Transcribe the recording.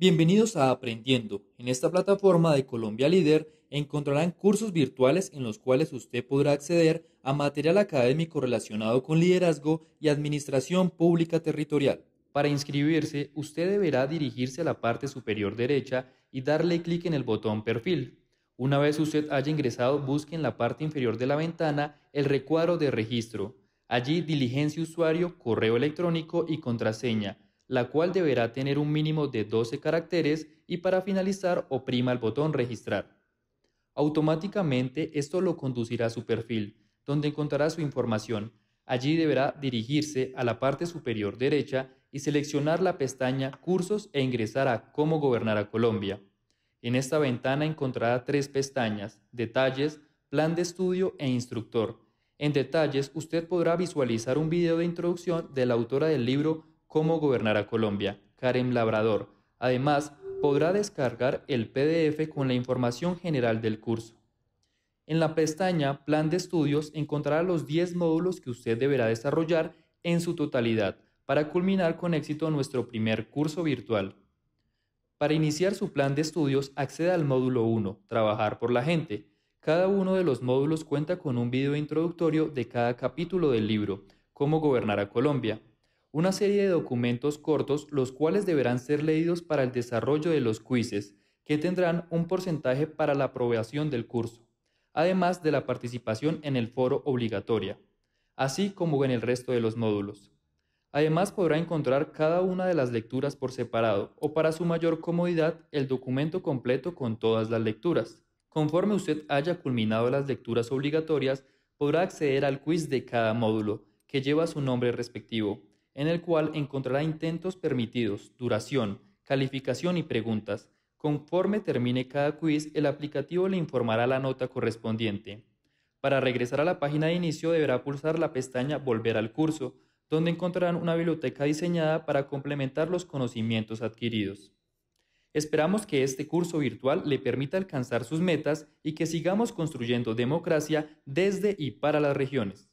Bienvenidos a Aprendiendo. En esta plataforma de Colombia Líder encontrarán cursos virtuales en los cuales usted podrá acceder a material académico relacionado con liderazgo y administración pública territorial. Para inscribirse, usted deberá dirigirse a la parte superior derecha y darle clic en el botón Perfil. Una vez usted haya ingresado, busque en la parte inferior de la ventana el recuadro de registro. Allí diligencia usuario, correo electrónico y contraseña la cual deberá tener un mínimo de 12 caracteres y para finalizar oprima el botón registrar. Automáticamente esto lo conducirá a su perfil, donde encontrará su información. Allí deberá dirigirse a la parte superior derecha y seleccionar la pestaña Cursos e ingresar a Cómo gobernar a Colombia. En esta ventana encontrará tres pestañas, Detalles, Plan de Estudio e Instructor. En detalles usted podrá visualizar un video de introducción de la autora del libro Cómo Gobernar a Colombia, Karen Labrador. Además, podrá descargar el PDF con la información general del curso. En la pestaña Plan de estudios encontrará los 10 módulos que usted deberá desarrollar en su totalidad para culminar con éxito nuestro primer curso virtual. Para iniciar su plan de estudios, acceda al módulo 1, Trabajar por la gente. Cada uno de los módulos cuenta con un video introductorio de cada capítulo del libro, Cómo gobernar a Colombia, una serie de documentos cortos los cuales deberán ser leídos para el desarrollo de los quizzes, que tendrán un porcentaje para la aprobación del curso, además de la participación en el foro obligatoria, así como en el resto de los módulos. Además podrá encontrar cada una de las lecturas por separado o para su mayor comodidad el documento completo con todas las lecturas. Conforme usted haya culminado las lecturas obligatorias, podrá acceder al quiz de cada módulo, que lleva su nombre respectivo en el cual encontrará intentos permitidos, duración, calificación y preguntas. Conforme termine cada quiz, el aplicativo le informará la nota correspondiente. Para regresar a la página de inicio deberá pulsar la pestaña Volver al curso, donde encontrarán una biblioteca diseñada para complementar los conocimientos adquiridos. Esperamos que este curso virtual le permita alcanzar sus metas y que sigamos construyendo democracia desde y para las regiones.